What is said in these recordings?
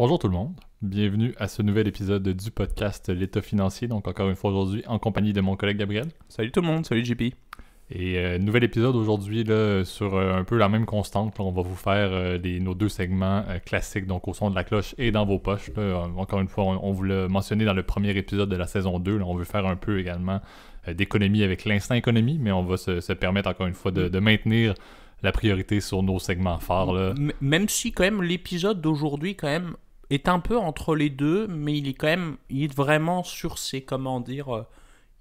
Bonjour tout le monde, bienvenue à ce nouvel épisode du podcast L'État financier, donc encore une fois aujourd'hui en compagnie de mon collègue Gabriel. Salut tout le monde, salut JP. Et euh, nouvel épisode aujourd'hui sur euh, un peu la même constante. on va vous faire euh, nos deux segments classiques, donc au son de la cloche et dans vos poches. Encore une fois, on, vous l'a mentionné dans le premier épisode de la saison 2. on veut faire un peu également d'économie avec l'instant économie, mais on va se, permettre encore une fois de, maintenir la priorité sur nos segments phares. Même si quand même l'épisode d'aujourd'hui quand même est un peu entre les deux, mais il est quand même, il est vraiment sur ses, comment dire, euh,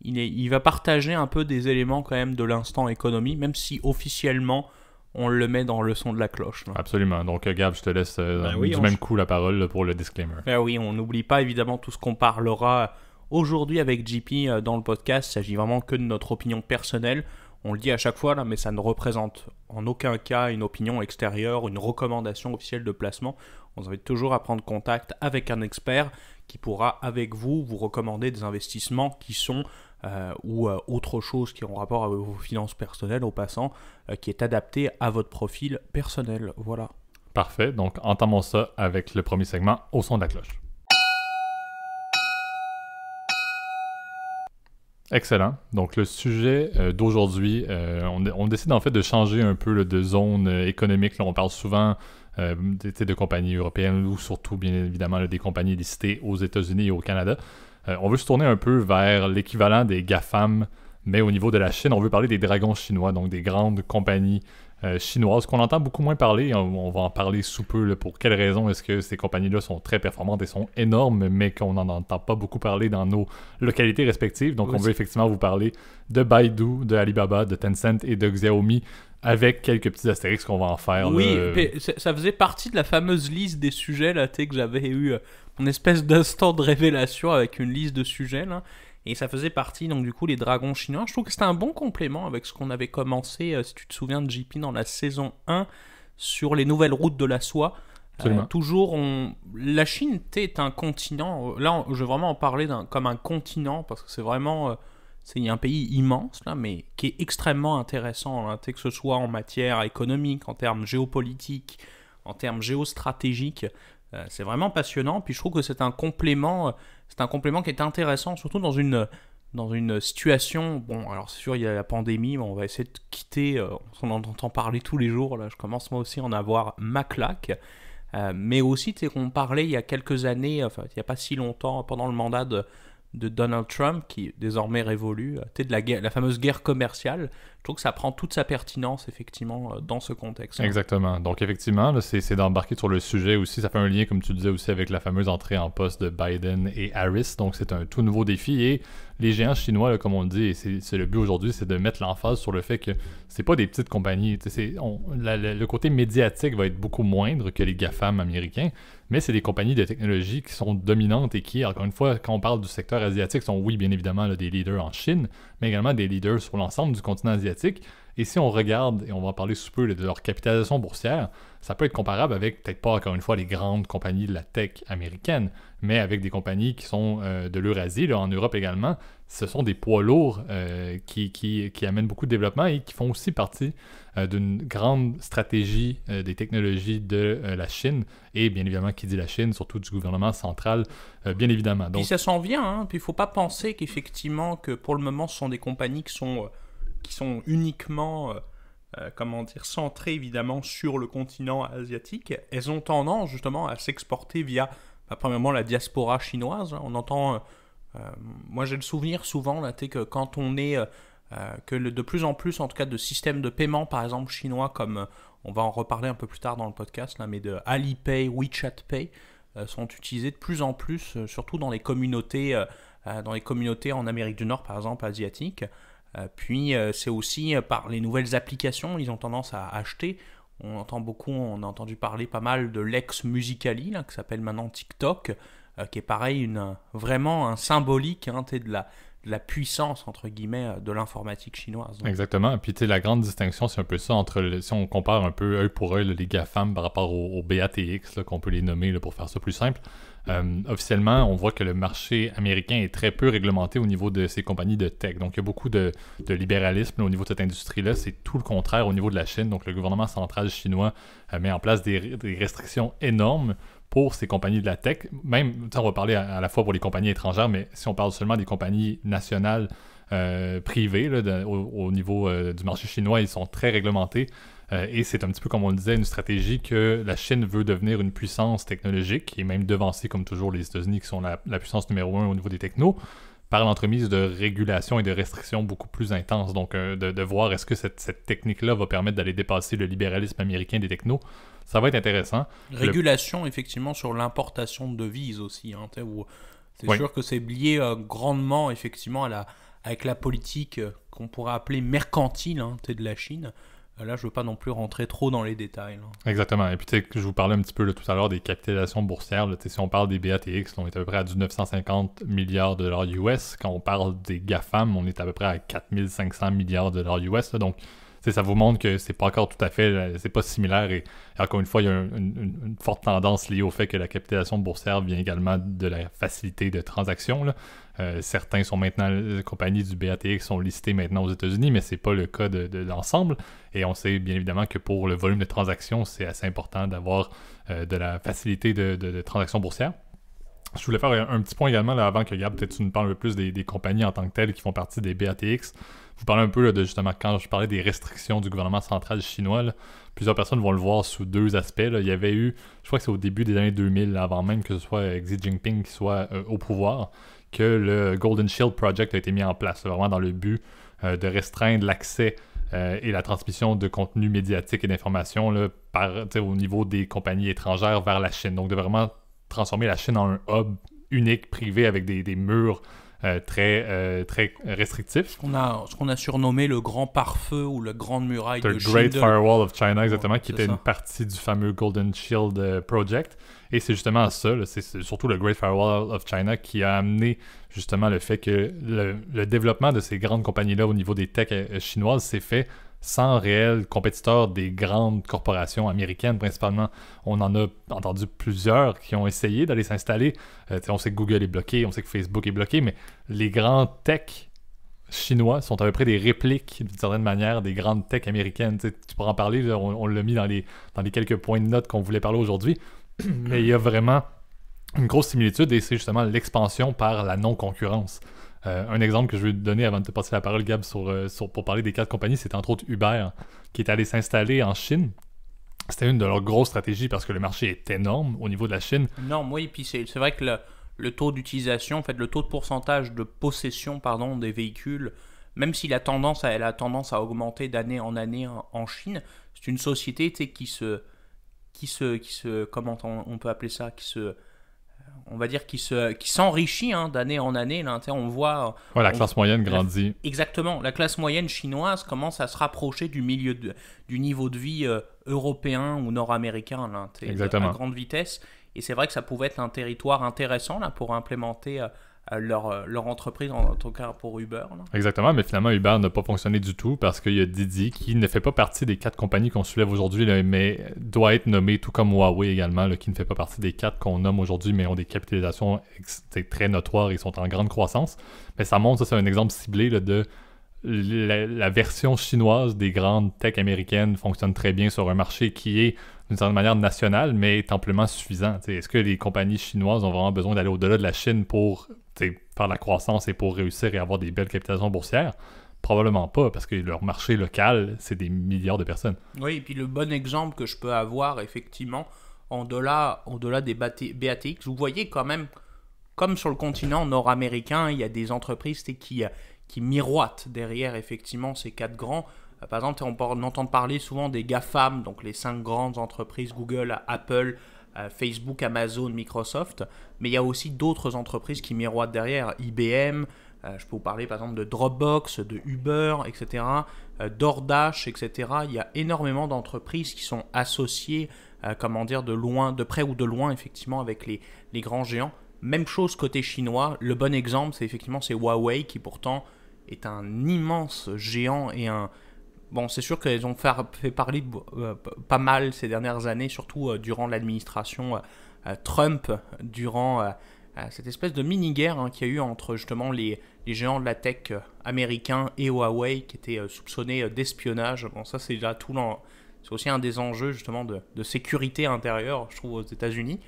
il, est, il va partager un peu des éléments quand même de l'instant économie, même si officiellement on le met dans le son de la cloche. Absolument. Donc euh, Gab, je te laisse euh, ben du même coup la parole pour le disclaimer. Ben oui, on n'oublie pas évidemment tout ce qu'on parlera aujourd'hui avec JP dans le podcast. Il s'agit vraiment que de notre opinion personnelle. On le dit à chaque fois, là, mais ça ne représente en aucun cas une opinion extérieure, une recommandation officielle de placement on vous invite toujours à prendre contact avec un expert qui pourra avec vous vous recommander des investissements qui sont euh, ou euh, autre chose qui ont rapport avec vos finances personnelles au passant, euh, qui est adapté à votre profil personnel. Voilà. Parfait, donc entamons ça avec le premier segment au son de la cloche. Excellent. Donc le sujet d'aujourd'hui, on, on, décide en fait de changer un peu de zone économique. Là, on parle souvent euh, de compagnies européennes ou surtout, bien évidemment, des compagnies listées aux États-Unis et au Canada. Euh, on veut se tourner un peu vers l'équivalent des GAFAM, mais au niveau de la Chine, on veut parler des dragons chinois, donc des grandes compagnies euh, chinoises qu'on entend beaucoup moins parler. On, va en parler sous peu. pour quelles raisons est-ce que ces compagnies-là sont très performantes et sont énormes, mais qu'on n'en entend pas beaucoup parler dans nos localités respectives. Donc, on veut effectivement vous parler de Baidu, de Alibaba, de Tencent et de Xiaomi avec quelques petits astérix qu'on va en faire. Oui, ça faisait partie de la fameuse liste des sujets là, que j'avais eu euh, mon espèce d'instant de révélation avec une liste de sujets là. Et ça faisait partie, donc du coup, les dragons chinois. Je trouve que c'était un bon complément avec ce qu'on avait commencé, euh, si tu te souviens de JP, dans la saison 1, sur les nouvelles routes de la soie. Euh, toujours, on... la Chine est un continent. Là, je vais vraiment en parler comme un continent, parce que c'est vraiment c'est un pays immense, là, mais qui est extrêmement intéressant, hein. que ce soit en matière économique, en termes géopolitiques, en termes géostratégiques. Euh, c'est vraiment passionnant. Puis je trouve que c'est un complément, euh, c'est un complément qui est intéressant, surtout dans une, dans une situation. Bon, alors c'est sûr, il y a la pandémie, mais on va essayer de quitter. Euh, on en entend parler tous les jours. Là, je commence moi aussi à en avoir ma claque. mais aussi, tu sais, qu'on parlait il y a quelques années, enfin, il n'y a pas si longtemps, pendant le mandat de de Donald Trump, qui désormais révolue, euh, de la, la fameuse guerre commerciale, je trouve que ça prend toute sa pertinence, effectivement, euh, dans ce contexte. Exactement. Donc, effectivement, c'est d'embarquer sur le sujet aussi. Ça fait un lien, comme tu disais aussi, avec la fameuse entrée en poste de Biden et Harris. Donc, c'est un tout nouveau défi. Et les géants chinois, comme on le dit, c'est le but aujourd'hui, c'est de mettre l'emphase sur le fait que c'est pas des petites compagnies. On, le côté médiatique va être beaucoup moindre que les GAFAM américains mais c'est des compagnies de technologie qui sont dominantes et qui, encore une fois, quand on parle du secteur asiatique, sont oui, bien évidemment, des leaders en Chine, mais également des leaders sur l'ensemble du continent asiatique. Et si on regarde, et on va en parler sous peu, de leur capitalisation boursière, ça peut être comparable avec, peut-être pas encore une fois, les grandes compagnies de la tech américaine, mais avec des compagnies qui sont euh, de l'Eurasie, en Europe également. Ce sont des poids lourds euh, qui, amènent beaucoup de développement et qui font aussi partie euh, d'une grande stratégie des technologies de la Chine. Et bien évidemment, qui dit la Chine, surtout du gouvernement central, bien évidemment. Donc... ça s'en vient, hein. puis il ne faut pas penser qu'effectivement, que pour le moment, ce sont des compagnies qui sont qui sont uniquement, euh, euh, comment dire, centrées évidemment sur le continent asiatique, elles ont tendance justement à s'exporter via, bah, premièrement, la diaspora chinoise. Hein. On entend, euh, moi j'ai le souvenir souvent, là, que quand on est, que le, de plus en plus, en tout cas, de systèmes de paiement, par exemple chinois, comme on va en reparler un peu plus tard dans le podcast, là, mais de Alipay, WeChat Pay, sont utilisés de plus en plus, surtout dans les communautés dans les communautés en Amérique du Nord, par exemple, asiatiques. Euh, puis euh, c'est aussi euh, par les nouvelles applications, ils ont tendance à acheter. On entend beaucoup, on a entendu parler pas mal de l'ex Musicali, là, qui s'appelle maintenant TikTok, qui est pareil, une, vraiment un symbolique hein, de la, puissance, entre guillemets, de l'informatique chinoise. Hein. Exactement. Et puis, la grande distinction, c'est un peu ça entre, si on compare un peu œil pour œil les GAFAM par rapport aux au BATX, qu'on peut les nommer pour faire ça plus simple, euh, officiellement, on voit que le marché américain est très peu réglementé au niveau de ces compagnies de tech. Donc, il y a beaucoup de, libéralisme au niveau de cette industrie-là. C'est tout le contraire au niveau de la Chine. Donc, le gouvernement central chinois euh, met en place des, restrictions énormes pour ces compagnies de la tech. Même, on va parler à, la fois pour les compagnies étrangères, mais si on parle seulement des compagnies nationales euh, privées au, niveau du marché chinois, ils sont très réglementés. Euh, et c'est un petit peu, comme on le disait, une stratégie que la Chine veut devenir une puissance technologique et même devancer, comme toujours, les États-Unis qui sont la, puissance numéro un au niveau des technos par l'entremise de régulations et de restrictions beaucoup plus intenses. Donc, euh, de, voir est-ce que cette, technique-là va permettre d'aller dépasser le libéralisme américain des technos, ça va être intéressant. Régulation, effectivement, sur l'importation de devises aussi. Hein, c'est sûr que c'est lié euh, grandement, effectivement, à la, avec la politique qu'on pourrait appeler mercantile hein, de la Chine, bah, là, je veux pas non plus rentrer trop dans les détails. Hein. Exactement. Et puis, tu sais, je vous parlais un petit peu tout à l'heure des capitalisations boursières. si on parle des BATX, on est à peu près à du 950 milliards de dollars US. Quand on parle des GAFAM, on est à peu près à 4500 milliards de dollars US. donc, ça vous montre que c'est pas encore tout à fait, euh, c'est pas similaire. Et, encore une fois, il y a une, forte tendance liée au fait que la capitalisation boursière vient également de la facilité de transaction. Euh, certains sont maintenant, les compagnies du BATX sont listées maintenant aux États-Unis, mais ce n'est pas le cas de, l'ensemble. Et on sait bien évidemment que pour le volume de transactions, c'est assez important d'avoir euh, de la facilité de, transaction boursière. Je voulais faire un, petit point également avant que Gab, peut-être tu nous parles un peu plus des, des, compagnies en tant que telles qui font partie des BATX vous parle un peu de justement quand je parlais des restrictions du gouvernement central chinois. plusieurs personnes vont le voir sous deux aspects. Il y avait eu, je crois que c'est au début des années 2000, avant même que ce soit Xi Jinping qui soit euh, au pouvoir, que le Golden Shield Project a été mis en place, vraiment dans le but euh, de restreindre l'accès euh, et la transmission de contenu médiatique et d'informations au niveau des compagnies étrangères vers la Chine. Donc de vraiment transformer la Chine en un hub unique, privé, avec des murs euh, très, euh, très restrictif. Ce qu'on a, ce qu'on a surnommé le Grand Pare-feu ou la Grande Muraille de Chine. Great Firewall of China, exactement, qui était une partie du fameux Golden Shield euh, Project. Et c'est justement ça, c'est surtout le Great Firewall of China qui a amené justement le fait que le, le développement de ces grandes compagnies-là au niveau des techs chinoises s'est fait sans réel compétiteur des grandes corporations américaines principalement. On en a entendu plusieurs qui ont essayé d'aller s'installer. Euh, on sait que Google est bloqué, on sait que Facebook est bloqué, mais les grands tech chinois sont à peu près des répliques, d'une certaine manière, des grandes tech américaines. tu pourras en parler, on, l'a mis dans les, dans les quelques points de notes qu'on voulait parler aujourd'hui, mais il y a vraiment une grosse similitude et c'est justement l'expansion par la non-concurrence. Euh, un exemple que je veux te donner avant de te passer la parole, Gab, sur, euh, pour parler des quatre compagnies, c'était entre autres Uber, qui est allé s'installer en Chine. C'était une de leurs grosses stratégies parce que le marché est énorme au niveau de la Chine. Énorme, oui, puis c'est vrai que le, taux d'utilisation, en fait, le taux de pourcentage de possession pardon, des véhicules, même si la tendance, elle a tendance à augmenter d'année en année en, Chine, c'est une société qui se, qui se, qui se, comment on, on peut appeler ça, qui se, on va dire, qui se, qui s'enrichit hein, d'année en année. Là, on voit. la classe moyenne grandit. exactement. La classe moyenne chinoise commence à se rapprocher du milieu du niveau de vie euh, européen ou nord-américain. Exactement. À grande vitesse. Et c'est vrai que ça pouvait être un territoire intéressant là, pour implémenter. Euh, euh, leur, euh, leur, entreprise, en, tout cas pour Uber. Exactement, mais finalement, Uber n'a pas fonctionné du tout parce qu'il y a Didi qui ne fait pas partie des quatre compagnies qu'on soulève aujourd'hui, mais doit être nommé tout comme Huawei également, le qui ne fait pas partie des quatre qu'on nomme aujourd'hui, mais ont des capitalisations très notoires et sont en grande croissance. Mais ça montre, ça c'est un exemple ciblé de la, version chinoise des grandes tech américaines fonctionne très bien sur un marché qui est d'une certaine manière nationale mais est amplement suffisant. Est-ce que les compagnies chinoises ont vraiment besoin d'aller au-delà de la Chine pour c'est faire la croissance et pour réussir et avoir des belles capitalisations boursières? Probablement pas, parce que leur marché local, c'est des milliards de personnes. Oui, et puis le bon exemple que je peux avoir, effectivement, en-delà au -delà des BATX, vous voyez quand même, comme sur le continent nord-américain, il y a des entreprises qui, qui miroitent derrière, effectivement, ces quatre grands. Euh, par exemple, on entend parler souvent des GAFAM, donc les cinq grandes entreprises, Google, Apple, Facebook, Amazon, Microsoft, mais il y a aussi d'autres entreprises qui miroitent derrière, IBM, euh, je peux vous parler par exemple de Dropbox, de Uber, etc., euh, d'Ordash, etc. Il y a énormément d'entreprises qui sont associées, euh, comment dire, de loin, de près ou de loin, effectivement, avec les, les grands géants. Même chose côté chinois. Le bon exemple, c'est effectivement c'est Huawei qui pourtant est un immense géant et un, Bon, c'est sûr qu'elles ont fait parler euh, pas mal ces dernières années, surtout euh, durant l'administration euh, Trump, durant cette espèce de mini-guerre hein, qu'il y a eu entre justement les, géants de la tech américains et Huawei qui étaient soupçonnés d'espionnage. Bon, ça c'est déjà tout C'est aussi un des enjeux justement de, sécurité intérieure, je trouve, aux États-Unis.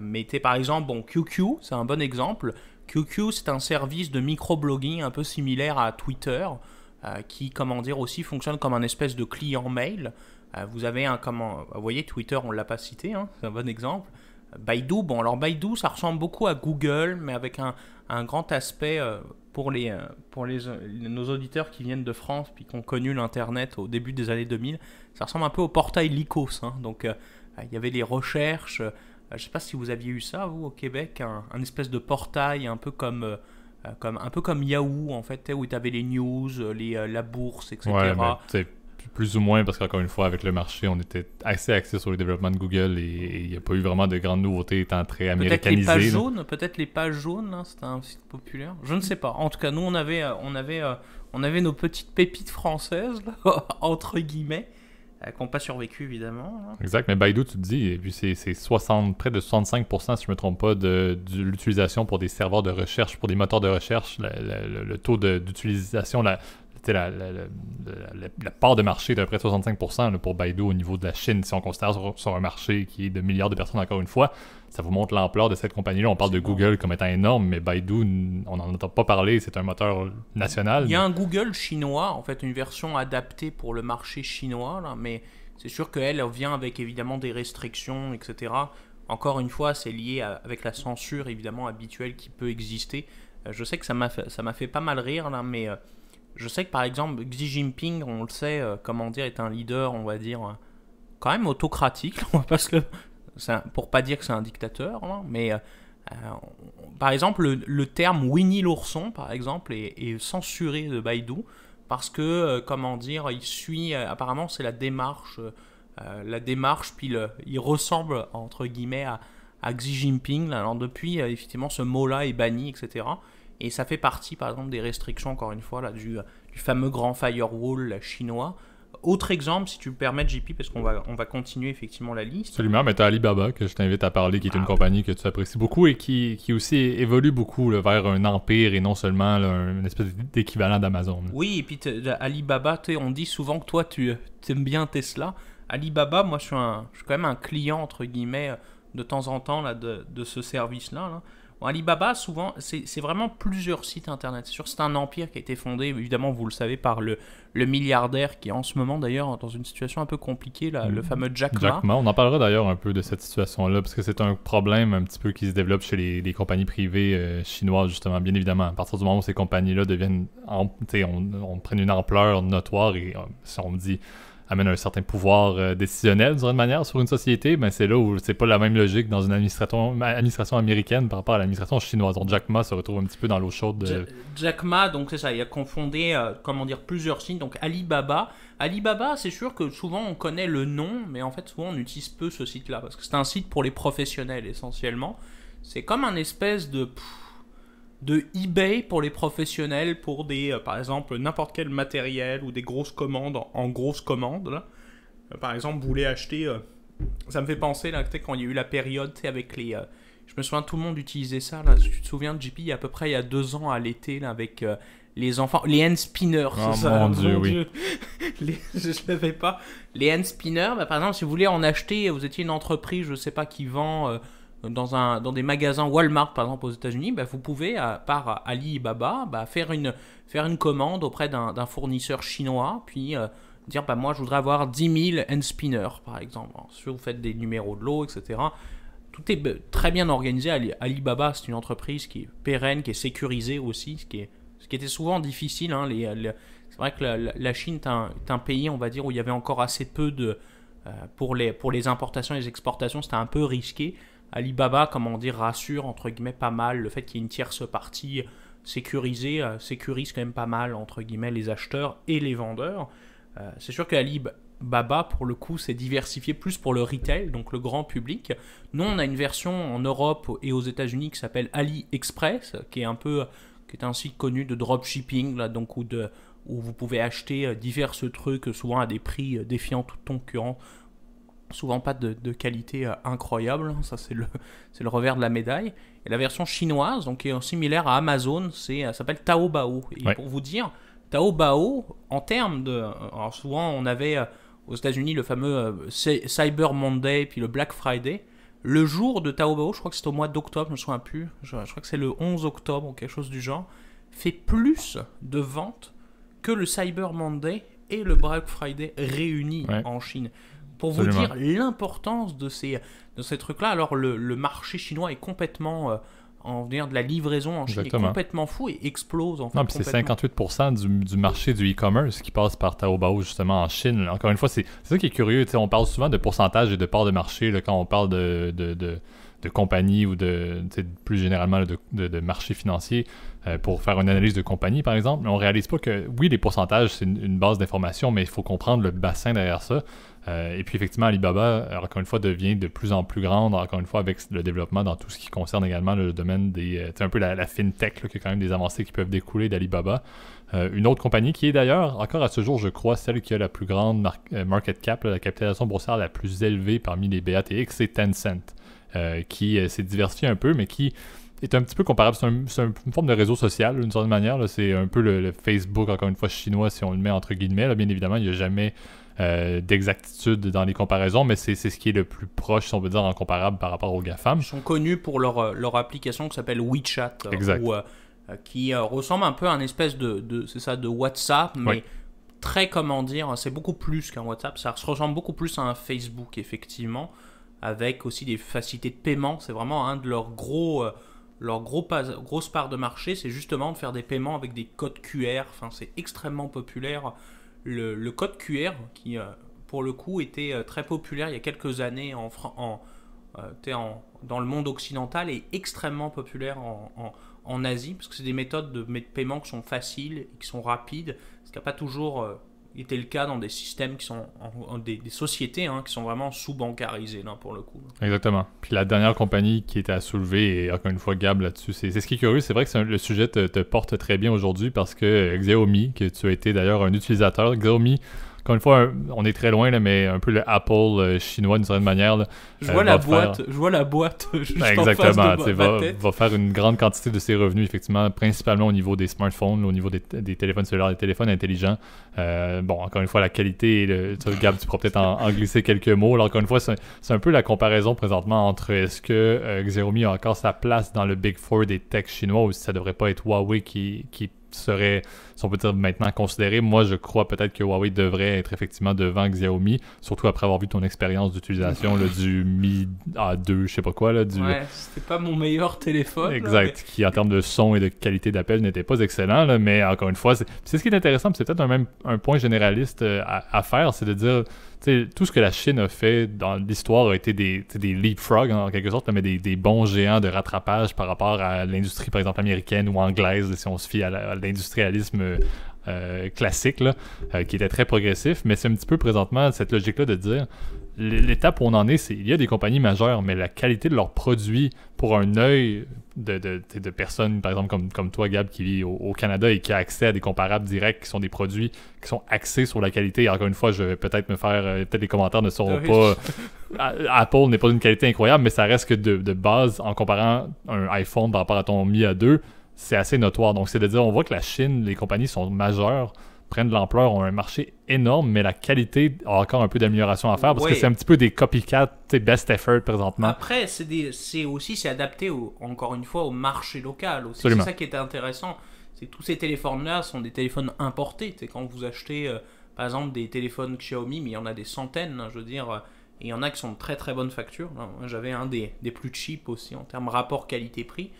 mais par exemple, bon, QQ, c'est un bon exemple. QQ, c'est un service de microblogging un peu similaire à Twitter. Euh, qui, comment dire, aussi fonctionne comme un espèce de client mail. Euh, vous avez un, comment, vous voyez, Twitter, on l'a pas cité, hein, c'est un bon exemple. Baidu, bon alors Baidu, ça ressemble beaucoup à Google, mais avec un, grand aspect euh, pour, les, pour les, nos auditeurs qui viennent de France, puis qui ont connu l'Internet au début des années 2000. Ça ressemble un peu au portail Lycos. Hein. Donc il y avait les recherches, je ne sais pas si vous aviez eu ça, vous, au Québec, un, espèce de portail un peu comme... Euh, comme, un peu comme Yahoo, en fait, où tu avais les news, euh, les, euh, la bourse, etc. Ouais, plus ou moins, parce qu'encore une fois, avec le marché, on était assez axé sur le développement de Google et il n'y a pas eu vraiment de grandes nouveautés étant très américanisé. Peut-être les pages jaunes, peut-être les pages jaunes, hein, c'était un site populaire. Je ne sais pas. En tout cas, nous, on avait, on avait, on avait nos petites pépites françaises, entre guillemets. Euh, qui n'ont pas survécu, évidemment. Hein. Exact, mais Baidu, tu te dis, et c'est près de 65%, si je ne me trompe pas, de, l'utilisation pour des serveurs de recherche, pour des moteurs de recherche, le, le, taux d'utilisation, la, la, la, la, part de marché est d'à peu près 65% pour Baidu au niveau de la Chine. Si on considère sur, un marché qui est de milliards de personnes, encore une fois, ça vous montre l'ampleur de cette compagnie-là. On parle de Google comme étant énorme, mais Baidu, on n'en entend pas parler. C'est un moteur national. Il y a un Google chinois, en fait, une version adaptée pour le marché chinois, mais c'est sûr qu'elle vient avec évidemment des restrictions, etc. Encore une fois, c'est lié avec la censure évidemment habituelle qui peut exister. Euh, je sais que ça m'a fait, ça m'a fait pas mal rire, là, mais. Euh, je sais que par exemple Xi Jinping, on le sait, euh, comment dire, est un leader, on va dire, euh, quand même autocratique, parce que pas pour pas dire que c'est un dictateur, hein, mais euh, par exemple le, terme Winnie l'ourson, par exemple, est, censuré de Baidu parce que, comment dire, il suit, apparemment c'est la démarche, la démarche, puis il ressemble entre guillemets à, Xi Jinping. alors depuis, effectivement, ce mot-là est banni, etc. Et ça fait partie, par exemple, des restrictions, encore une fois, là, du, euh, fameux grand firewall euh, chinois. Autre exemple, si tu me permets, JP, parce qu'on va, on va continuer effectivement la liste. Absolument, mais tu as Alibaba, que je t'invite à parler, qui est une ah. compagnie que tu apprécies beaucoup et qui, aussi évolue beaucoup vers un empire et non seulement un une espèce d'équivalent d'Amazon. Oui, et puis Alibaba, on dit souvent que toi, tu aimes bien Tesla. Alibaba, moi, je suis, quand même un client, entre guillemets, euh, de temps en temps là, de, ce service-là. là Alibaba, souvent, c'est vraiment plusieurs sites internet. C'est un empire qui a été fondé, évidemment, vous le savez, par le, le milliardaire qui est en ce moment d'ailleurs dans une situation un peu compliquée, le mm. fameux Jack Ma. On en parlera d'ailleurs un peu de cette situation-là, parce que c'est un problème un petit peu qui se développe chez les, compagnies privées euh, chinoises, justement, bien évidemment. À partir du moment où ces compagnies-là deviennent, on, une ampleur notoire et euh, si on dit amène un certain pouvoir euh, décisionnel d'une manière sur une société, mais c'est là où c'est pas la même logique dans une administration, administration américaine par rapport à l'administration chinoise. Donc Jack Ma se retrouve un petit peu dans l'eau chaude. De... Jack Ma, donc c'est ça, il a confondé euh, comment dire plusieurs signes. Donc Alibaba, Alibaba, c'est sûr que souvent on connaît le nom, mais en fait souvent on utilise peu ce site-là parce que c'est un site pour les professionnels essentiellement. C'est comme un espèce de de eBay pour les professionnels, pour des, euh, par exemple, n'importe quel matériel ou des grosses commandes en grosses commandes. Euh, par exemple, vous voulez acheter. Euh, ça me fait penser, là, quand il y a eu la période, avec les. je me souviens, tout le monde utilisait ça. Là. Tu te souviens, JP, il y a à peu près il y a deux ans à l'été, là, avec les enfants. Les hand spinners, oh, c'est ça Mon hein. dieu, oui. je ne savais pas. Les hand spinners, bah, par exemple, si vous voulez en acheter, vous étiez une entreprise, je ne sais pas, qui vend dans, un, dans des magasins Walmart par exemple aux États-Unis, bah, vous pouvez par Alibaba bah, faire, une, faire une commande auprès d'un fournisseur chinois, puis euh, dire bah, moi je voudrais avoir 10 000 end spinners par exemple. si vous faites des numéros de lot, etc. Tout est très bien organisé. Alibaba, c'est une entreprise qui est pérenne, qui est sécurisée aussi, ce qui, est, ce qui était souvent difficile. Hein, les, c'est vrai que la, Chine est un, pays, on va dire, où il y avait encore assez peu de... Euh, pour, les, pour les importations et les exportations, c'était un peu risqué. Alibaba, comment dire, rassure entre guillemets pas mal le fait qu'il y ait une tierce partie sécurisée, euh, sécurise quand même pas mal entre guillemets les acheteurs et les vendeurs. Euh, c'est sûr qu'Alibaba, pour le coup, s'est diversifié plus pour le retail, donc le grand public. Nous, on a une version en Europe et aux États-Unis qui s'appelle AliExpress, qui est un peu, qui est un site connu de dropshipping, là, donc où, vous pouvez acheter euh, diverses trucs, souvent à des prix défiant toute concurrence souvent pas de, qualité euh, incroyable, hein. ça c'est le, le revers de la médaille. Et la version chinoise, donc qui est similaire à Amazon, euh, s'appelle Taobao. Et pour vous dire, Taobao, en termes de... Euh, alors souvent on avait aux États-Unis le fameux Cyber Monday, puis le Black Friday. Le jour de Taobao, je crois que c'est au mois d'octobre, je me souviens plus, je, crois que c'est le 11 octobre ou quelque chose du genre, fait plus de ventes que le Cyber Monday et le Black Friday réunis en Chine. Pour vous dire l'importance de ces, de ces trucs-là. Alors, le, marché chinois est complètement. Euh, en venir de la livraison en Chine est complètement fou et explose en fait. Non, c'est 58% du, marché du e-commerce qui passe par Taobao justement en Chine. Encore une fois, c'est ça qui est curieux. on parle souvent de pourcentage et de part de marché quand on parle de, de de compagnie ou de plus généralement de, de, de marché financier euh, pour faire une analyse de compagnie, par exemple. Mais on réalise pas que, oui, les pourcentages, c'est une, base d'information, mais il faut comprendre le bassin derrière ça. Euh, et puis, effectivement, Alibaba, euh, encore une fois, devient de plus en plus grande, encore une fois, avec le développement dans tout ce qui concerne également le domaine des. c'est un peu la, fintech, qui a quand même des avancées qui peuvent découler d'Alibaba. une autre compagnie qui est d'ailleurs, encore à ce jour, je crois, celle qui a la plus grande market cap, la capitalisation boursière la plus élevée parmi les BATX, c'est Tencent. Euh, qui euh, s'est diversifié un peu, mais qui est un petit peu comparable. C'est une forme de réseau social, d'une certaine manière. C'est un peu le, Facebook, encore une fois, chinois, si on le met entre guillemets. Bien évidemment, il n'y a jamais euh, d'exactitude dans les comparaisons, mais c'est ce qui est le plus proche, si on veut dire, en comparable par rapport aux GAFAM. Ils sont connus pour leur, application qui s'appelle WeChat, qui ressemble un peu à une espèce de, c'est ça, de WhatsApp, mais... très comment dire, c'est beaucoup plus qu'un WhatsApp, ça se ressemble beaucoup plus à un Facebook effectivement, avec aussi des facilités de paiement. C'est vraiment un de leurs gros, euh, leur gros pas, grosse part de marché, c'est justement de faire des paiements avec des codes QR. Enfin, c'est extrêmement populaire. Le, code QR, qui euh, pour le coup était euh, très populaire il y a quelques années en, en, en, dans le monde occidental, est extrêmement populaire en, Asie, parce que c'est des méthodes de, paiement qui sont faciles, qui sont rapides, ce qui n'a pas toujours était le cas dans des systèmes qui sont des, sociétés hein, qui sont vraiment sous-bancarisées là, pour le coup. Exactement. Puis la dernière compagnie qui était à soulever, et encore une fois Gab là-dessus, c'est, ce qui est curieux, c'est vrai que le sujet te, te, porte très bien aujourd'hui parce que euh, Xiaomi, que tu as été d'ailleurs un utilisateur, Xiaomi encore une fois, on est très loin, là, mais un peu le Apple euh, chinois d'une certaine manière. je, vois euh, la boîte, je vois la boîte. Ben, exactement. Il va, faire une grande quantité de ses revenus, effectivement, principalement au niveau des smartphones, au niveau des, téléphones cellulaires, des téléphones intelligents. Euh, bon, encore une fois, la qualité, le, Gab, tu pourras peut-être en, glisser quelques mots. Alors, encore une fois, c'est un peu la comparaison présentement entre est-ce que Xiaomi a encore sa place dans le Big Four des techs chinois ou si ça devrait pas être Huawei qui, qui serait si on peut dire maintenant considéré. Moi, je crois peut-être que Huawei devrait être effectivement devant Xiaomi, surtout après avoir vu ton expérience d'utilisation du Mi A2, je sais pas quoi. Là, du... Ouais, c'était pas mon meilleur téléphone. Exact, qui en termes de son et de qualité d'appel n'était pas excellent, mais encore une fois, c'est ce qui est intéressant, c'est peut-être un, même, un point généraliste euh, à, faire, c'est de dire. tout ce que la Chine a fait dans l'histoire a été des, des leapfrogs en quelque sorte, mais des, des, bons géants de rattrapage par rapport à l'industrie, par exemple, américaine ou anglaise, si on se fie à l'industrialisme euh, euh, classique, euh, qui était très progressif, mais c'est un petit peu présentement cette logique-là de dire l'étape où on en est, c'est il y a des compagnies majeures, mais la qualité de leurs produits pour un œil de, personnes, par exemple comme, toi, Gab, qui vit au, Canada et qui a accès à des comparables directs qui sont des produits qui sont axés sur la qualité. encore une fois, je vais peut-être me faire, peut-être les commentaires ne seront pas. Apple n'est pas d'une qualité incroyable, mais ça reste que de, de base, en comparant un iPhone par rapport à ton Mi A2, c'est assez notoire. Donc, c'est de dire, on voit que la Chine, les compagnies sont majeures, prennent de l'ampleur, ont un marché énorme, mais la qualité a encore un peu d'amélioration à faire parce que c'est un petit peu des copycat, best effort présentement. Après, c'est aussi c'est adapté encore une fois au marché local. aussi, C'est ça qui est intéressant. C'est tous ces téléphones-là sont des téléphones importés. C'est quand vous achetez, euh, par exemple, des téléphones Xiaomi, mais il y en a des centaines, hein, je veux dire. et il y en a qui sont de très très bonnes factures, J'avais un des, des, plus cheap aussi en termes rapport qualité-prix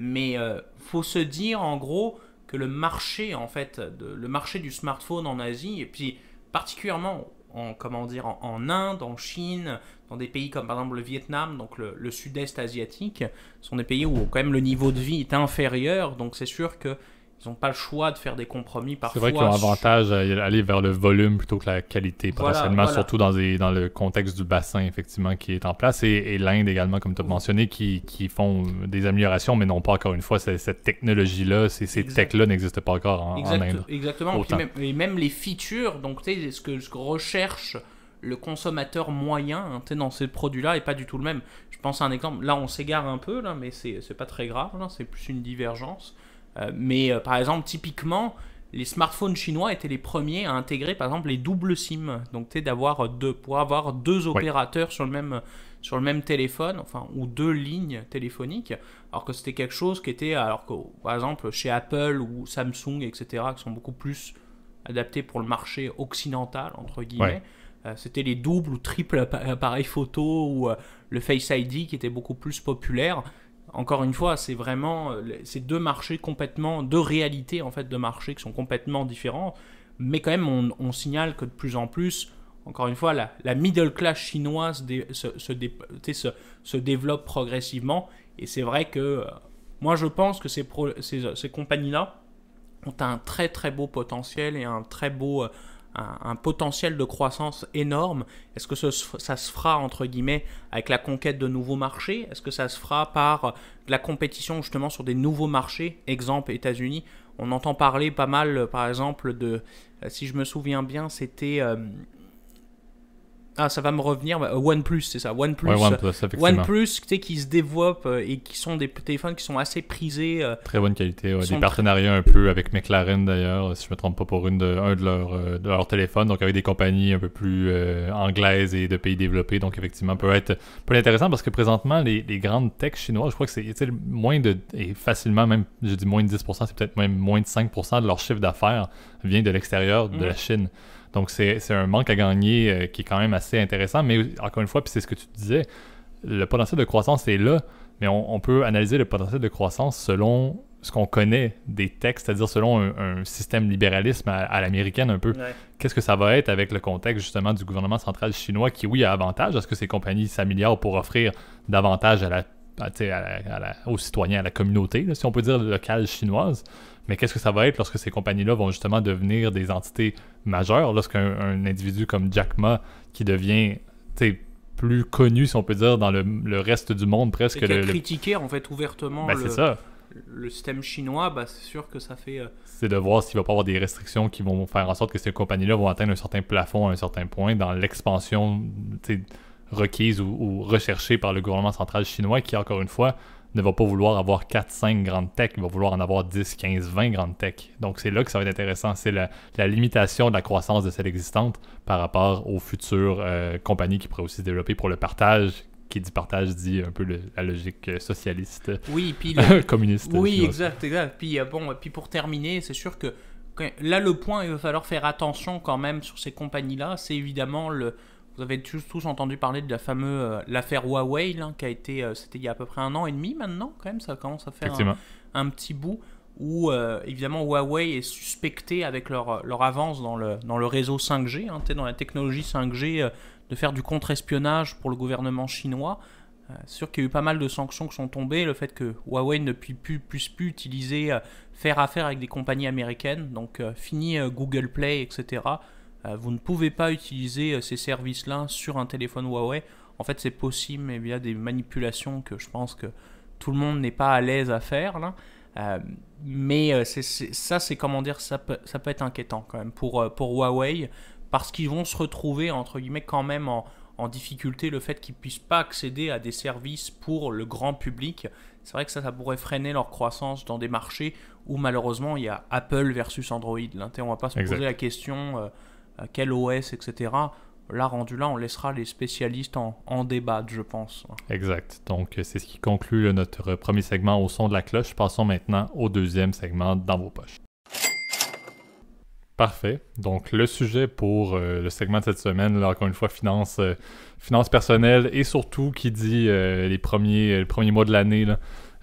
mais euh, faut se dire en gros que le marché en fait, le marché du smartphone en Asie et puis particulièrement en comment dire en, Inde, en Chine, dans des pays comme par exemple le Vietnam, donc le, le sud-est asiatique, sont des pays où quand même le niveau de vie est inférieur, donc c'est sûr que ils n'ont pas le choix de faire des compromis parfois. C'est vrai qu'ils ont avantage à aller vers le volume plutôt que la qualité, surtout dans, dans le contexte du bassin, effectivement, qui est en place. Et, l'Inde également, comme tu as mentionné, qui, font des améliorations, mais non pas encore une fois cette technologie-là, ces, ces tech-là n'existent pas encore en, Inde. Exactement. Et même, les features, donc tu sais, ce que, recherche le consommateur moyen hein, dans ces produits-là n'est pas du tout le même. Je pense à un exemple, là on s'égare un peu, là, mais c'est pas très grave, c'est plus une divergence. Euh, mais euh, par exemple, typiquement, les smartphones chinois étaient les premiers à intégrer par exemple les doubles SIM, donc d'avoir deux, pour avoir deux opérateurs sur le même sur le même téléphone, enfin ou deux lignes téléphoniques, alors que c'était quelque chose qui était alors que par exemple chez Apple ou Samsung etc qui sont beaucoup plus adaptés pour le marché occidental entre guillemets. Euh, c'était les doubles ou triples appareils photo ou le Face ID qui était beaucoup plus populaire encore une fois, c'est vraiment euh, ces deux marchés complètement, deux réalités en fait de marché qui sont complètement différents. Mais quand même, on, signale que de plus en plus, encore une fois, la, middle class chinoise se, développe progressivement. Et c'est vrai que euh, moi, je pense que ces, ces compagnies-là ont un très très beau potentiel et un très beau, euh, un, potentiel de croissance énorme. Est-ce que ça se fera, entre guillemets, avec la conquête de nouveaux marchés Est-ce que ça se fera par la compétition justement sur des nouveaux marchés Exemple, États-Unis. On entend parler pas mal, par exemple, de, si je me souviens bien, c'était... Euh, ah, ça va me revenir. Bah, euh, OnePlus, c'est ça. OnePlus, ouais, euh, OnePlus, sais qui se développe euh, et qui sont des téléphones qui sont assez prisés. Très bonne qualité. Des partenariats un peu avec McLaren d'ailleurs, si je ne me trompe pas, pour une de, un de leurs de téléphones. Donc avec des compagnies un peu plus anglaises et de pays développés. Donc effectivement, peut être, peut intéressant parce que présentement, les, grandes techs chinoises, je crois que c'est moins de. et facilement, même, je dis moins de 10%, c'est peut-être même moins de 5% de leur chiffre d'affaires vient de l'extérieur de mmh. la Chine. Donc, c'est un manque à gagner euh, qui est quand même assez intéressant. Mais encore une fois, puis c'est ce que tu disais, le potentiel de croissance est là, mais on, peut analyser le potentiel de croissance selon ce qu'on connaît des textes, c'est-à-dire selon un, système libéralisme à, l'américaine un peu. Qu'est-ce que ça va être avec le contexte justement du gouvernement central chinois qui, oui, a avantage à ce que ces compagnies s'améliorent pour offrir davantage à la, aux citoyens, à la communauté, si on peut dire, locale chinoise. Mais qu'est-ce que ça va être lorsque ces compagnies-là vont justement devenir des entités majeures, lorsqu'un individu comme Jack Ma, qui devient plus connu, si on peut dire, dans le, reste du monde presque... Et le, en fait, ouvertement ben, le... Ça. le système chinois, bah, c'est sûr que ça fait... Euh, c'est de voir s'il va pas avoir des restrictions qui vont faire en sorte que ces compagnies-là vont atteindre un certain plafond à un certain point dans l'expansion requise ou recherchée par le gouvernement central chinois qui, encore une fois, ne va pas vouloir avoir 4-5 grandes techs, il va vouloir en avoir 10, 15, 20 grandes techs. Donc c'est là que ça va être intéressant, c'est la, limitation de la croissance de celle existante par rapport aux futures euh, compagnies qui pourraient aussi se développer pour le partage qui dit partage dit un peu la logique euh, socialiste, oui, puis communiste. Oui, exact, exact. Puis, euh, bon, puis pour terminer, c'est sûr que, que là, le point, il va falloir faire attention quand même sur ces compagnies-là, c'est évidemment le, vous avez tous, entendu parler de la fameuse euh, l'affaire Huawei, qui a été, euh, c'était il y a à peu près un an et demi maintenant, quand même, ça commence à faire un, petit bout, où euh, évidemment Huawei est suspecté avec leur, leur avance dans le, dans le réseau 5G, hein, dans la technologie 5G, de faire du contre-espionnage pour le gouvernement chinois. C'est sûr qu'il y a eu pas mal de sanctions qui sont tombées, le fait que Huawei ne plus, puisse plus utiliser, faire affaire avec des compagnies américaines, donc fini Google Play, etc. Euh, vous ne pouvez pas utiliser euh, ces services-là sur un téléphone Huawei. En fait, c'est possible, mais il y a des manipulations que je pense que tout le monde n'est pas à l'aise à faire. Euh, mais ça, c'est comment dire, ça peut, ça peut, être inquiétant quand même pour, pour Huawei, parce qu'ils vont se retrouver, entre guillemets, quand même en, difficulté le fait qu'ils puissent pas accéder à des services pour le grand public. C'est vrai que ça, ça pourrait freiner leur croissance dans des marchés où malheureusement il y a Apple versus Android. Là, on va pas se poser la question. Euh, quel OS, etc. Là, rendu là, on laissera les spécialistes en, en débattre, je pense. Exact. Donc, euh, c'est ce qui conclut euh, notre premier segment au son de la cloche. Passons maintenant au deuxième segment dans vos poches. Parfait. Donc, le sujet pour le segment de cette semaine, encore une fois, finance, personnelle et surtout qui dit les premiers, les premiers mois de l'année,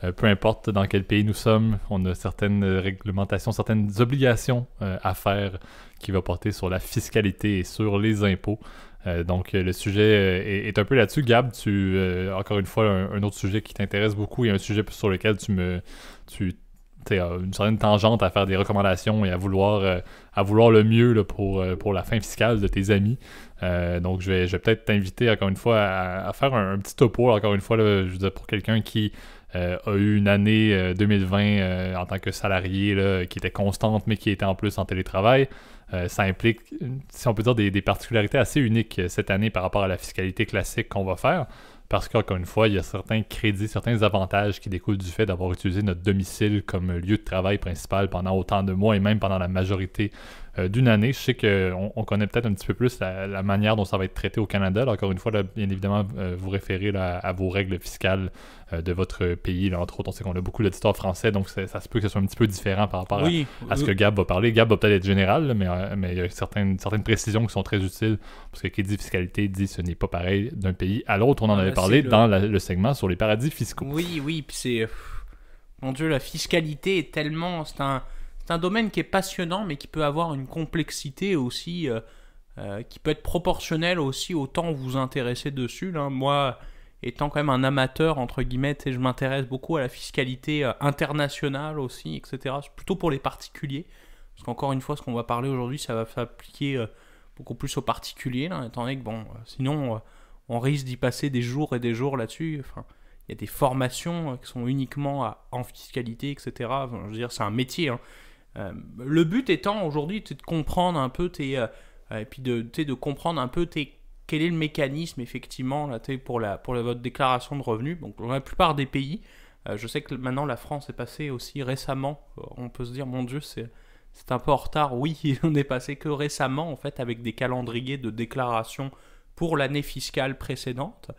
euh, peu importe dans quel pays nous sommes, on a certaines euh, réglementations, certaines obligations euh, à faire qui va porter sur la fiscalité et sur les impôts. donc le sujet est, un peu là-dessus. Gab, tu encore une fois un, autre sujet qui t'intéresse beaucoup et un sujet sur lequel tu me tu une certaine tangente à faire des recommandations et à vouloir, à vouloir le mieux pour, pour la fin fiscale de tes amis. donc, je vais, peut-être t'inviter encore une fois à, faire un, petit topo, encore une fois, pour quelqu'un qui euh, a eu une année 2020 euh, euh, en tant que salarié qui était constante, mais qui était en plus en télétravail. ça implique, si on peut dire, des, des, particularités assez uniques cette année par rapport à la fiscalité classique qu'on va faire. Parce qu'encore une fois, il y a certains crédits, certains avantages qui découlent du fait d'avoir utilisé notre domicile comme lieu de travail principal pendant autant de mois et même pendant la majorité euh, d'une année. Je sais qu'on on connaît peut-être un petit peu plus la, manière dont ça va être traité au Canada. encore une fois, bien évidemment, euh, vous référez à vos règles fiscales euh, de votre pays. entre autres, on sait qu'on a beaucoup d'auditeurs français, donc ça se peut que ce soit un petit peu différent par rapport à, ce que Gab va parler. Gab va peut-être être général, mais il y a certaines, précisions qui sont très utiles, parce que qui dit fiscalité dit ce n'est pas pareil d'un pays à l'autre. On en ah, avait parlé dans le segment sur les paradis fiscaux. Oui, oui, puis c'est... Mon Dieu, la fiscalité est tellement... C'est un c'est un domaine qui est passionnant, mais qui peut avoir une complexité aussi, euh, euh, qui peut être proportionnelle aussi au temps où vous vous intéressez dessus. Moi, étant quand même un amateur, entre guillemets, je m'intéresse beaucoup à la fiscalité euh, internationale aussi, etc. Plutôt pour les particuliers. Parce qu'encore une fois, ce qu'on va parler aujourd'hui, ça va s'appliquer beaucoup plus aux particuliers, étant donné que, bon, sinon, on risque d'y passer des jours et des jours là-dessus. Enfin, il y a des formations qui sont uniquement en fiscalité, etc. je veux dire, c'est un métier. Hein. Euh, le but étant aujourd'hui de comprendre un peu euh, de, comprendre un peu quel est le mécanisme effectivement pour, votre déclaration de revenus. dans la plupart des pays, euh, je sais que maintenant la France est passée aussi récemment. On peut se dire, mon Dieu, c'est, c'est un peu en retard. Oui, on est passé que récemment en fait avec des calendriers de déclaration pour l'année fiscale précédente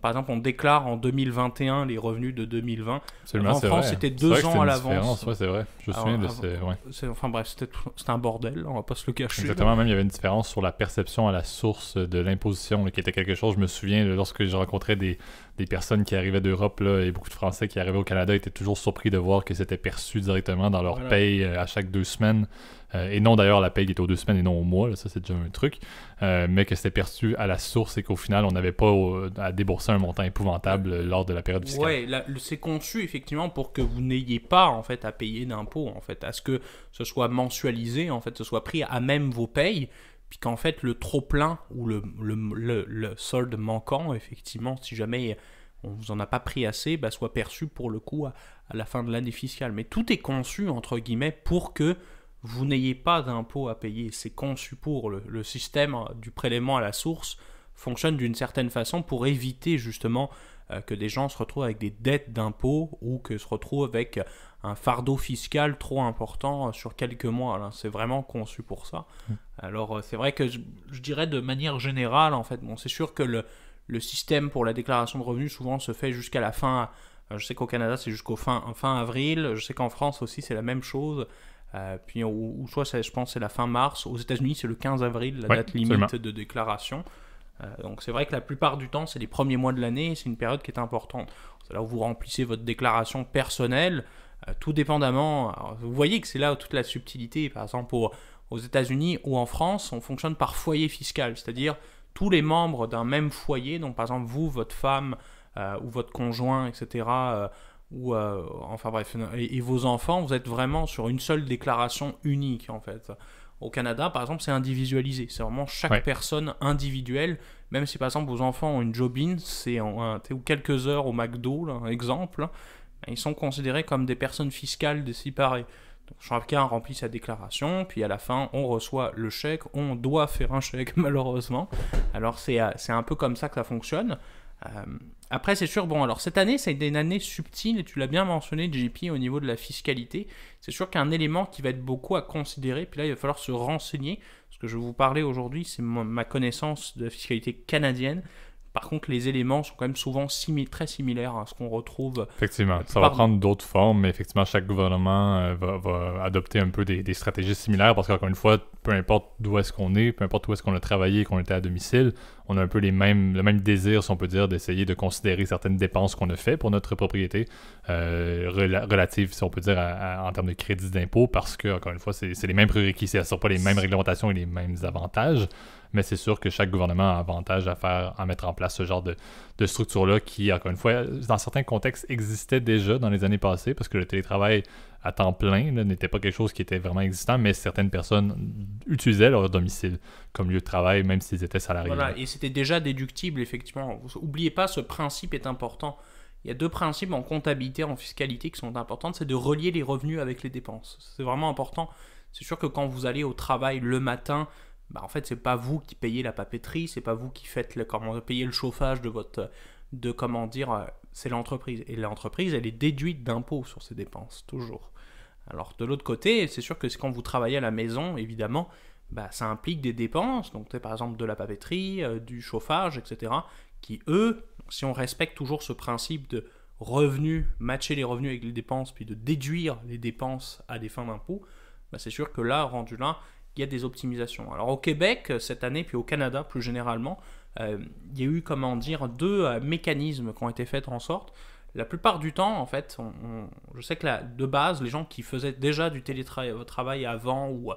par exemple, on déclare en 2021 les revenus de 2020. en France, c'était deux ans à l'avance. c'est vrai. Je me souviens de ces. Enfin bref, c'était un bordel, on va pas se le cacher. Exactement, même il y avait une différence sur la perception à la source de l'imposition, qui était quelque chose. Je me souviens lorsque je rencontrais des, personnes qui arrivaient d'Europe et beaucoup de Français qui arrivaient au Canada étaient toujours surpris de voir que c'était perçu directement dans leur paye euh, à chaque deux semaines. Euh, et non, d'ailleurs, la paye était aux deux semaines et non au mois. ça, c'est déjà un truc. Euh, mais que c'était perçu à la source et qu'au final, on n'avait pas à débourser un montant épouvantable euh, lors de la période fiscale. Oui, c'est conçu effectivement pour que vous n'ayez pas en fait à payer d'impôts, en fait, à ce que ce soit mensualisé, en fait, ce soit pris à même vos payes puis qu'en fait le trop plein ou le, le, le, le, solde manquant, effectivement, si jamais on vous en a pas pris assez, bah, soit perçu pour le coup à, à la fin de l'année fiscale. Mais tout est conçu entre guillemets pour que vous n'ayez pas d'impôt à payer. C'est conçu pour. Le, système du prélèvement à la source fonctionne d'une certaine façon pour éviter justement euh, que des gens se retrouvent avec des dettes d'impôts ou que se retrouvent avec un fardeau fiscal trop important sur quelques mois. C'est vraiment conçu pour ça. Mmh. Alors euh, c'est vrai que je, dirais de manière générale, en fait, bon, c'est sûr que le, le système pour la déclaration de revenus souvent se fait jusqu'à la fin. Euh, je sais qu'au Canada, c'est jusqu'au fin avril. Je sais qu'en France aussi, c'est la même chose. Euh, puis ou soit je pense c'est la fin mars. Aux États-Unis, c'est le 15 avril, la date limite de déclaration. Euh, donc c'est vrai que la plupart du temps, c'est les premiers mois de l'année c'est une période qui est importante. C'est là où vous remplissez votre déclaration personnelle, euh, tout dépendamment. vous voyez que c'est là toute la subtilité, par exemple, pour, aux États-Unis ou en France, on fonctionne par foyer fiscal, c'est-à-dire tous les membres d'un même foyer, donc par exemple vous, votre femme ou votre conjoint, etc euh, enfin bref, et, vos enfants, vous êtes vraiment sur une seule déclaration unique en fait. Au Canada, par exemple, c'est individualisé. C'est vraiment chaque personne individuelle. Même si par exemple vos enfants ont une jobine, c'est en ou quelques heures au McDo, exemple, ben, ils sont considérés comme des personnes fiscales séparées. Donc chacun remplit sa déclaration, puis à la fin, on reçoit le chèque, on doit faire un chèque malheureusement. Alors euh, c'est un peu comme ça que ça fonctionne. Euh, après, c'est sûr, bon, alors cette année, ça a été une année subtile, et tu l'as bien mentionné, JP, au niveau de la fiscalité. C'est sûr qu'un élément qui va être beaucoup à considérer, puis là, il va falloir se renseigner. Ce que je vais vous parler aujourd'hui, c'est ma connaissance de la fiscalité canadienne. Par contre, les éléments sont quand même souvent très similaires à ce qu'on retrouve. Effectivement, ça va prendre d'autres formes, mais effectivement, chaque gouvernement euh, va, adopter un peu des, stratégies similaires parce qu'encore une fois, peu importe d'où est-ce qu'on est, peu importe où est-ce qu'on a travaillé et qu'on était à domicile, on a un peu les mêmes, le même désir, si on peut dire, d'essayer de considérer certaines dépenses qu'on a fait pour notre propriété euh, relative, si on peut dire, en termes de crédit d'impôt parce qu'encore une fois, c'est les mêmes prérequis, ça ne pas les mêmes réglementations et les mêmes avantages. Mais c'est sûr que chaque gouvernement a avantage à faire, à mettre en place ce genre de, de structure-là qui, encore une fois, dans certains contextes, existait déjà dans les années passées parce que le télétravail à temps plein n'était pas quelque chose qui était vraiment existant, mais certaines personnes utilisaient leur domicile comme lieu de travail, même s'ils étaient salariés. Voilà, et c'était déjà déductible, effectivement. N'oubliez pas, ce principe est important. Il y a deux principes en comptabilité, en fiscalité qui sont importants, c'est de relier les revenus avec les dépenses. C'est vraiment important. C'est sûr que quand vous allez au travail le matin, bah, en fait c'est pas vous qui payez la papeterie, c'est pas vous qui faites le comment payer le chauffage de votre de comment dire euh, c'est l'entreprise et l'entreprise elle est déduite d'impôts sur ses dépenses toujours. Alors de l'autre côté, c'est sûr que quand vous travaillez à la maison, évidemment, bah, ça implique des dépenses, donc par exemple de la papeterie, euh, du chauffage, etc., qui eux, si on respecte toujours ce principe de revenus, matcher les revenus avec les dépenses, puis de déduire les dépenses à des fins d'impôts, bah, c'est sûr que là, rendu là, il y a des optimisations. Alors au Québec, euh, cette année, puis au Canada plus généralement, euh, il y a eu, comment dire, deux euh, mécanismes qui ont été faits en sorte. La plupart du temps, en fait, je sais que de base, les gens qui faisaient déjà du télétravail avant ou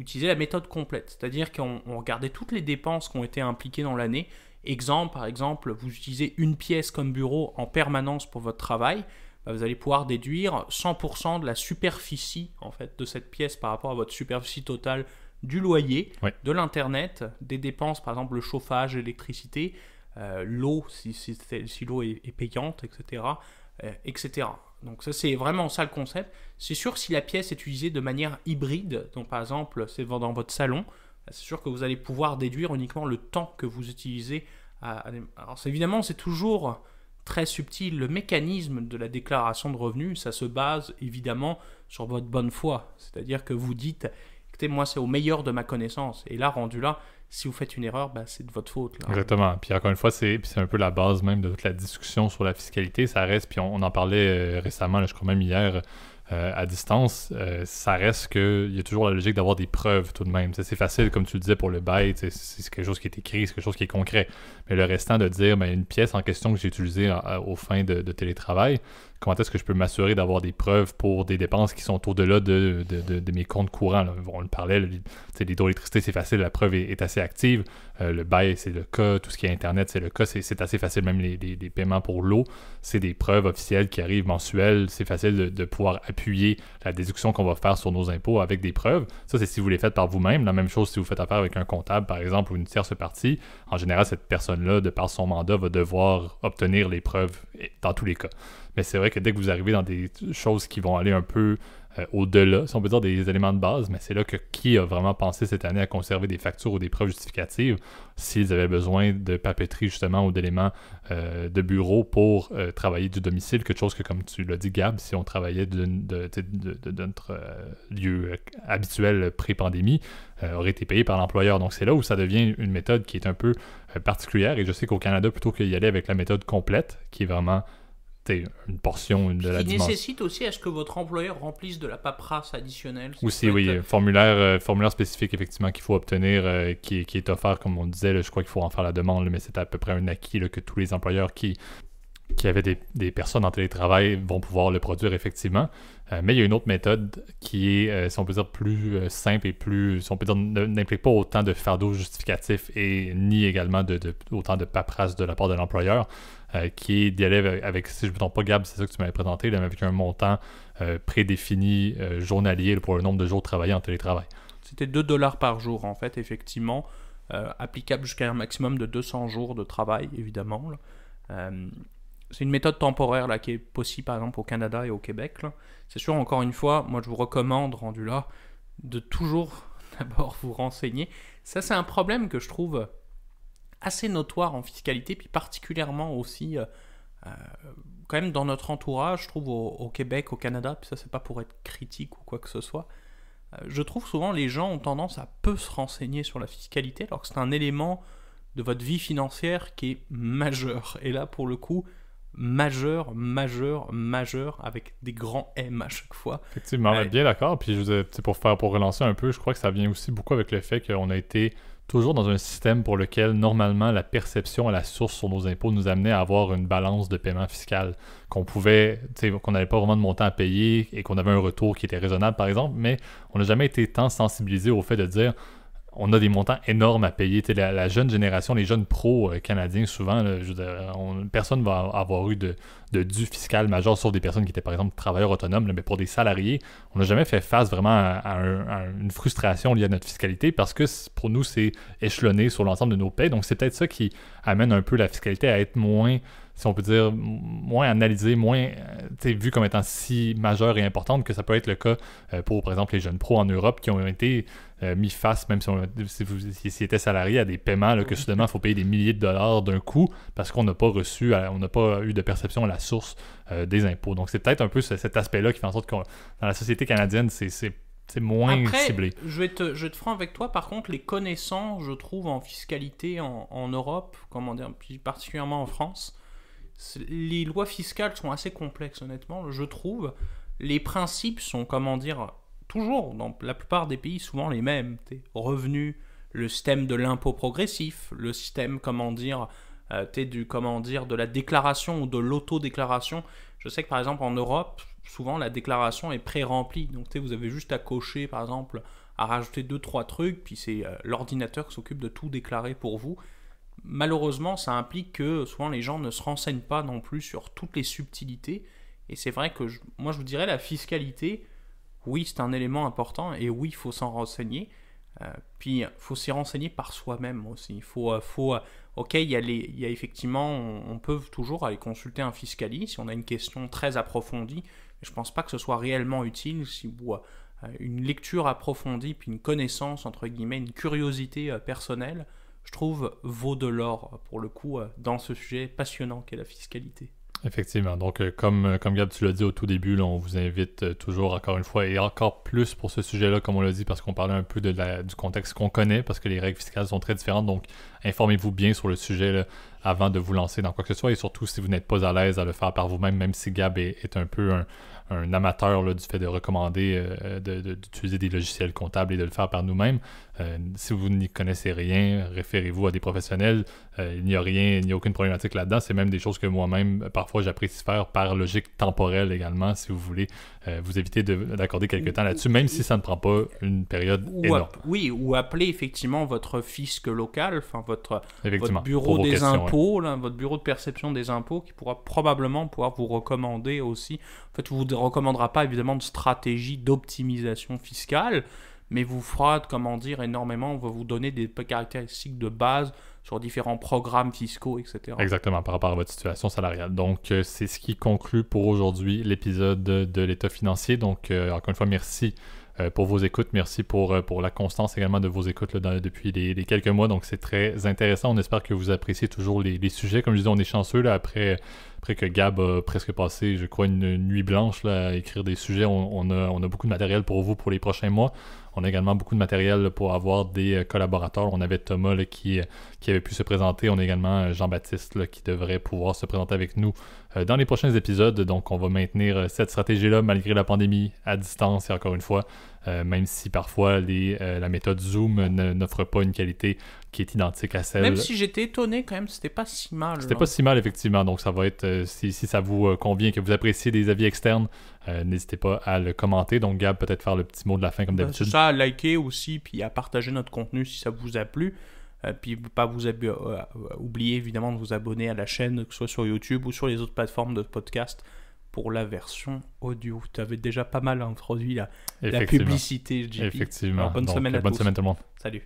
utilisaient la méthode complète, c'est-à-dire qu'on regardait toutes les dépenses qui ont été impliquées dans l'année. Exemple, par exemple, vous utilisez une pièce comme bureau en permanence pour votre travail, bah, vous allez pouvoir déduire 100% de la superficie en fait de cette pièce par rapport à votre superficie totale du loyer, de l'internet, des dépenses par exemple le chauffage, l'électricité, euh, l'eau si, si, l'eau est, payante, etc., euh, etc. Donc ça c'est vraiment ça le concept. C'est sûr si la pièce est utilisée de manière hybride, donc par exemple c'est dans votre salon, bah, c'est sûr que vous allez pouvoir déduire uniquement le temps que vous utilisez. Alors évidemment c'est toujours très subtil. Le mécanisme de la déclaration de revenus, ça se base évidemment sur votre bonne foi. C'est-à-dire que vous dites, écoutez, moi, c'est au meilleur de ma connaissance. Et là, rendu là, si vous faites une erreur, ben, c'est de votre faute. Exactement. Puis encore une fois, c'est un peu la base même de toute la discussion sur la fiscalité. Ça reste, puis on, en parlait euh, récemment, là, je crois même hier euh, à distance, euh, ça reste que il y a toujours la logique d'avoir des preuves tout de même. c'est facile, comme tu le disais, pour le bail, c'est quelque chose qui est écrit, c'est quelque chose qui est concret. Mais le restant de dire mais ben, une pièce en question que j'ai utilisée euh, aux fins de télétravail, comment est-ce que je peux m'assurer d'avoir des preuves pour des dépenses qui sont au-delà de, mes comptes courants. On le parlait, l'hydroélectricité, c'est facile, la preuve est, assez active. Euh, le bail, c'est le cas. Tout ce qui est Internet, c'est le cas. C'est assez facile, même les, les paiements pour l'eau, c'est des preuves officielles qui arrivent mensuelles. C'est facile de, pouvoir appuyer la déduction qu'on va faire sur nos impôts avec des preuves. Ça, c'est si vous les faites par vous-même. La même chose si vous faites affaire avec un comptable, par exemple, ou une tierce partie. En général, cette personne-là, de par son mandat, va devoir obtenir les preuves dans tous les cas. Mais c'est vrai que dès que vous arrivez dans des choses qui vont aller un peu euh, au-delà, si on peut dire des éléments de base, mais c'est là que qui a vraiment pensé cette année à conserver des factures ou des preuves justificatives s'ils avaient besoin de papeterie justement ou d'éléments euh, de bureau pour euh, travailler du domicile, quelque chose que comme tu l'as dit Gab, si on travaillait de, notre lieu habituel pré-pandémie, aurait été payé par l'employeur. Donc c'est là où ça devient une méthode qui est un peu particulière et je sais qu'au Canada, plutôt qu'y aller avec la méthode complète, qui est vraiment une portion de la qui nécessite aussi à ce que votre employeur remplisse de la paperasse additionnelle. Oui, oui, formulaire, euh, formulaire spécifique, effectivement, qu'il faut obtenir, euh, qui, qui, est offert, comme on disait, je crois qu'il faut en faire la demande, mais c'est à peu près un acquis que tous les employeurs qui, qui avaient des, personnes en télétravail vont pouvoir le produire, effectivement. Euh, mais il y a une autre méthode qui est, si on peut dire, plus simple et plus, si peut n'implique pas autant de fardeau justificatif et ni également autant de paperasse de la part de l'employeur. Euh, qui est d'y aller avec, si je ne me trompe pas, Gab, c'est ça que tu m'avais présenté, là, avec un montant euh, prédéfini euh, journalier pour le nombre de jours travaillés en télétravail. C'était 2 dollars par jour, en fait, effectivement, applicable jusqu'à un maximum de 200 jours de travail, évidemment. c'est une méthode temporaire là, qui est possible, par exemple, au Canada et au Québec. C'est sûr, encore une fois, moi, je vous recommande, rendu là, de toujours d'abord vous renseigner. Ça, c'est un problème que je trouve assez notoire en fiscalité, puis particulièrement aussi euh, euh, quand même dans notre entourage, je trouve au, Québec, au Canada, puis ça c'est pas pour être critique ou quoi que ce soit. Euh, je trouve souvent les gens ont tendance à peu se renseigner sur la fiscalité, alors que c'est un élément de votre vie financière qui est majeur. Et là, pour le coup, majeur, majeur, majeur, avec des grands M à chaque fois. Effectivement, vas bien d'accord. Puis je vous pour faire pour relancer un peu, je crois que ça vient aussi beaucoup avec le fait qu'on a été toujours dans un système pour lequel normalement la perception à la source sur nos impôts nous amenait à avoir une balance de paiement fiscal, qu'on pouvait, qu'on n'avait pas vraiment de montant à payer et qu'on avait un retour qui était raisonnable par exemple, mais on n'a jamais été tant sensibilisé au fait de dire on a des montants énormes à payer. La, la, jeune génération, les jeunes pros euh, canadiens, souvent, personne ne va avoir eu de, de dû fiscal majeur, sauf des personnes qui étaient, par exemple, travailleurs autonomes. mais pour des salariés, on n'a jamais fait face vraiment à, à, une frustration liée à notre fiscalité parce que pour nous, c'est échelonné sur l'ensemble de nos paies. Donc, c'est peut-être ça qui amène un peu la fiscalité à être moins si on peut dire, moins analysé, moins euh, vu comme étant si majeure et importante que ça peut être le cas euh, pour, par exemple, les jeunes pros en Europe qui ont été euh, mis face, même si, on, si vous salarié, à des paiements que soudainement il faut payer des milliers de dollars d'un coup parce qu'on n'a pas reçu, on n'a pas eu de perception à la source des impôts. Donc c'est peut-être un peu cet aspect-là qui fait en sorte que dans la société canadienne, c'est moins ciblé. Je vais, te, je te franc avec toi, par contre, les connaissances, je trouve, en fiscalité en, Europe, comment dire, particulièrement en France, les lois fiscales sont assez complexes, honnêtement, je trouve. Les principes sont, comment dire, toujours, dans la plupart des pays, souvent les mêmes. Revenus, le système de l'impôt progressif, le système, comment dire, euh, du, comment dire, de la déclaration ou de l'autodéclaration. Je sais que par exemple en Europe, souvent la déclaration est pré-remplie. Donc vous avez juste à cocher, par exemple, à rajouter deux trois trucs, puis c'est euh, l'ordinateur qui s'occupe de tout déclarer pour vous malheureusement, ça implique que souvent les gens ne se renseignent pas non plus sur toutes les subtilités. Et c'est vrai que moi, je vous dirais la fiscalité, oui, c'est un élément important et oui, il faut s'en renseigner. Euh, puis, il faut s'y renseigner par soi-même aussi. Il faut, euh, faut, euh, ok, il y, a effectivement, on, peut toujours aller consulter un fiscaliste si on a une question très approfondie. je ne pense pas que ce soit réellement utile si vous une lecture approfondie, puis une connaissance, entre guillemets, une curiosité personnelle je trouve, vaut de l'or pour le coup euh, dans ce sujet passionnant qu'est la fiscalité. Effectivement. Donc, euh, comme, euh, comme Gab, tu l'as dit au tout début, on vous invite toujours, encore une fois, et encore plus pour ce sujet-là, comme on l'a dit, parce qu'on parlait un peu de du contexte qu'on connaît, parce que les règles fiscales sont très différentes. Donc, informez-vous bien sur le sujet avant de vous lancer dans quoi que ce soit, et surtout si vous n'êtes pas à l'aise à le faire par vous-même, même si Gab est, est un peu un, un amateur du fait de recommander euh, d'utiliser des logiciels comptables et de le faire par nous-mêmes. Euh, si vous n'y connaissez rien, référez-vous à des professionnels. Euh, il n'y a rien, il n'y a aucune problématique là-dedans. C'est même des choses que moi-même, parfois, j'apprécie faire par logique temporelle également, si vous voulez vous éviter d'accorder quelques temps là-dessus, même si ça ne prend pas une période énorme. Oui, ou appelez effectivement votre fisc local, enfin votre, bureau des impôts, votre bureau de perception des impôts, qui pourra probablement pouvoir vous recommander aussi. En fait, vous recommandera pas évidemment de stratégie d'optimisation fiscale, mais vous fera, comment dire, énormément, on va vous donner des caractéristiques de base sur différents programmes fiscaux, etc. Exactement, par rapport à votre situation salariale. Donc, euh, c'est ce qui conclut pour aujourd'hui l'épisode de, l'État financier. Donc, euh, encore une fois, merci euh, pour vos écoutes. Merci euh, pour, la constance également de vos écoutes depuis les, quelques mois. Donc, c'est très intéressant. On espère que vous appréciez toujours les, sujets. Comme je disais, on est chanceux après, après que Gab a presque passé, je crois, une nuit blanche à écrire des sujets. on a beaucoup de matériel pour vous pour les prochains mois. On a également beaucoup de matériel pour avoir des euh, collaborateurs. On avait Thomas qui, euh, qui avait pu se présenter. On a également euh, Jean-Baptiste qui devrait pouvoir se présenter avec nous dans les prochains épisodes. Donc, on va maintenir cette stratégie-là malgré la pandémie à distance et encore une fois, euh, même si parfois euh, la méthode Zoom n'offre pas une qualité qui est identique à celle. Même si j'étais étonné quand même, c'était pas si mal. C'était pas si mal effectivement, donc ça va être euh, si, ça vous convient que vous appréciez des avis externes, n'hésitez pas à le commenter. Donc Gab peut-être faire le petit mot de la fin comme ben, d'habitude. Ça, à liker aussi puis à partager notre contenu si ça vous a plu. puis pas vous oublier évidemment de vous abonner à la chaîne, que ce soit sur YouTube ou sur les autres plateformes de podcast pour la version audio. Tu avais déjà pas mal introduit la, publicité. JP. Effectivement. bonne, semaine à bonne semaine tout le monde. Salut.